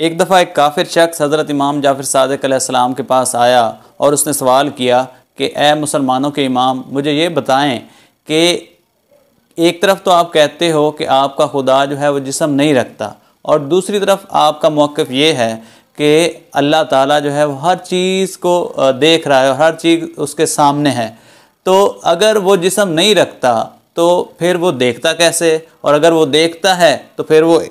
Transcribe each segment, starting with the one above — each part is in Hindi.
एक दफ़ा एक काफिर शख्स हज़रत इमाम जाफिर सदकाम सलाम के पास आया और उसने सवाल किया कि ए मुसलमानों के इमाम मुझे ये बताएं कि एक तरफ तो आप कहते हो कि आपका खुदा जो है वो जिसम नहीं रखता और दूसरी तरफ आपका मौक़ ये है कि अल्लाह ताला जो है वो हर चीज़ को देख रहा है और हर चीज़ उसके सामने है तो अगर वो जिसम नहीं रखता तो फिर वो देखता कैसे और अगर वो देखता है तो फिर वो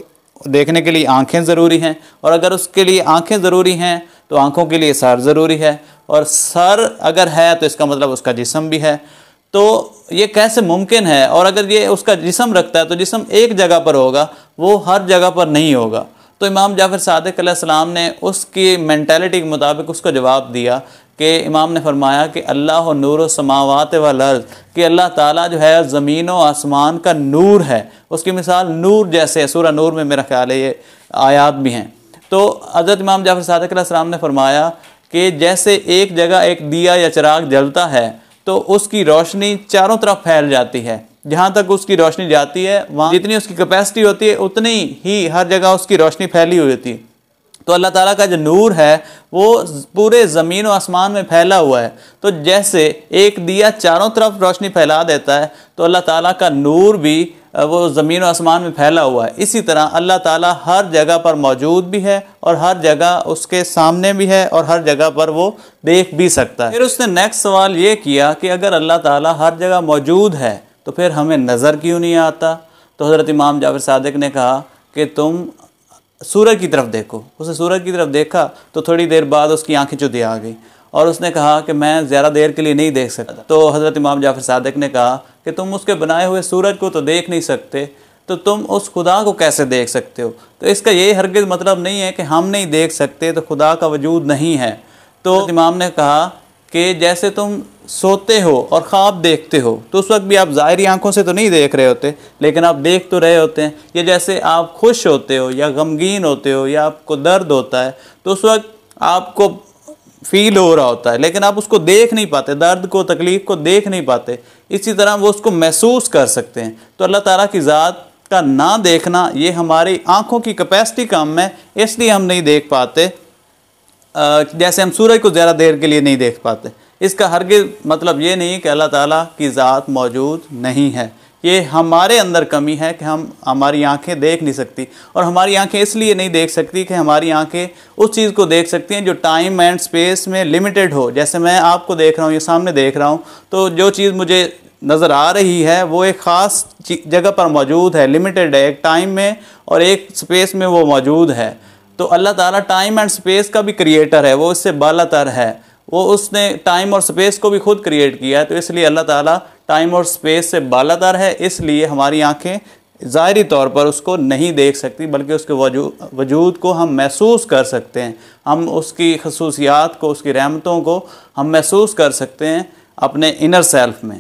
देखने के लिए आंखें ज़रूरी हैं और अगर उसके लिए आंखें ज़रूरी हैं तो आंखों के लिए सर ज़रूरी है और सर अगर है तो इसका मतलब उसका जिसम भी है तो ये कैसे मुमकिन है और अगर ये उसका जिसम रखता है तो जिसम एक जगह पर होगा वो हर जगह पर नहीं होगा तो इमाम जाफ़र सदक ने उसकी मैंटेलिटी के मुताबिक उसको जवाब दिया कि इमाम ने फरमाया कि अल्लाह नूर समावत वर्ज़ कि अल्लाह ताला जो है ज़मीन व आसमान का नूर है उसकी मिसाल नूर जैसे सूरह नूर में मेरा ख्याल है ये आयात भी हैं तो हज़रत इमाम जाफर सदक ने फरमाया कि जैसे एक जगह एक दिया या चिराग जलता है तो उसकी रोशनी चारों तरफ फैल जाती है जहाँ तक उसकी रोशनी जाती है वहाँ जितनी उसकी कैपेसिटी होती है उतनी ही हर जगह उसकी रोशनी फैली हुई होती है तो अल्लाह ताला का जो नूर है वो पूरे ज़मीन और आसमान में फैला हुआ है तो जैसे एक दिया चारों तरफ रोशनी फैला देता है तो अल्लाह ताला का नूर भी वो ज़मीन और आसमान में फैला हुआ है इसी तरह अल्लाह ताला हर जगह पर मौजूद भी है और हर जगह उसके सामने भी है और हर जगह पर वो देख भी सकता है फिर उसने नेक्स्ट सवाल ये किया कि अगर अल्लाह ताला हर जगह मौजूद है तो फिर हमें नज़र क्यों नहीं आता तो हज़रत इमाम जाफर सदक ने कहा कि तुम सूरज की तरफ देखो उसने सूरज की तरफ देखा तो थोड़ी देर बाद उसकी आंखें चुदी आ गई और उसने कहा कि मैं ज़्यादा देर के लिए नहीं देख सकता तो हज़रत इमाम जाफर सादक ने कहा कि तुम उसके बनाए हुए सूरज को तो देख नहीं सकते तो तुम उस खुदा को कैसे देख सकते हो तो इसका ये हरगज मतलब नहीं है कि हम नहीं देख सकते तो खुदा का वजूद नहीं है तो इमाम ने कहा कि जैसे तुम सोते हो और ख्वाब देखते हो तो उस वक्त भी आप ज़ाहरी आंखों से तो नहीं देख रहे होते लेकिन आप देख तो रहे होते हैं या जैसे आप खुश होते हो या गमगीन होते हो या आपको दर्द होता है तो उस वक्त आपको फील हो रहा होता है लेकिन आप उसको देख नहीं पाते दर्द को तकलीफ़ को देख नहीं पाते इसी तरह वो उसको महसूस कर सकते हैं तो अल्लाह ताला की ज़ात का ना देखना ये हमारी आँखों की कैपेसिटी कम है इसलिए हम नहीं देख पाते जैसे हम सूरज को ज़्यादा देर के लिए नहीं देख पाते इसका हरगिज़ मतलब ये नहीं कि अल्लाह ताला की ज़ात मौजूद नहीं है ये हमारे अंदर कमी है कि हम हमारी आंखें देख नहीं सकती और हमारी आंखें इसलिए नहीं देख सकती कि हमारी आंखें उस चीज़ को देख सकती हैं जो टाइम एंड स्पेस में लिमिटेड हो जैसे मैं आपको देख रहा हूँ ये सामने देख रहा हूँ तो जो चीज़ मुझे नज़र आ रही है वो एक ख़ास जगह पर मौजूद है लिमिटेड है एक टाइम में और एक स्पेस में वो मौजूद है तो अल्लाह ताला टाइम एंड स्पेस का भी क्रिएटर है वो इससे बालातर है वो उसने टाइम और स्पेस को भी खुद क्रिएट किया है तो इसलिए अल्लाह ताला टाइम और स्पेस से बालातर है इसलिए हमारी आँखें ज़ाहरी तौर पर उसको नहीं देख सकती बल्कि उसके वजू वजूद को हम महसूस कर सकते हैं हम उसकी खसूसियात को उसकी रहमतों को हम महसूस कर सकते हैं अपने इनर सेल्फ में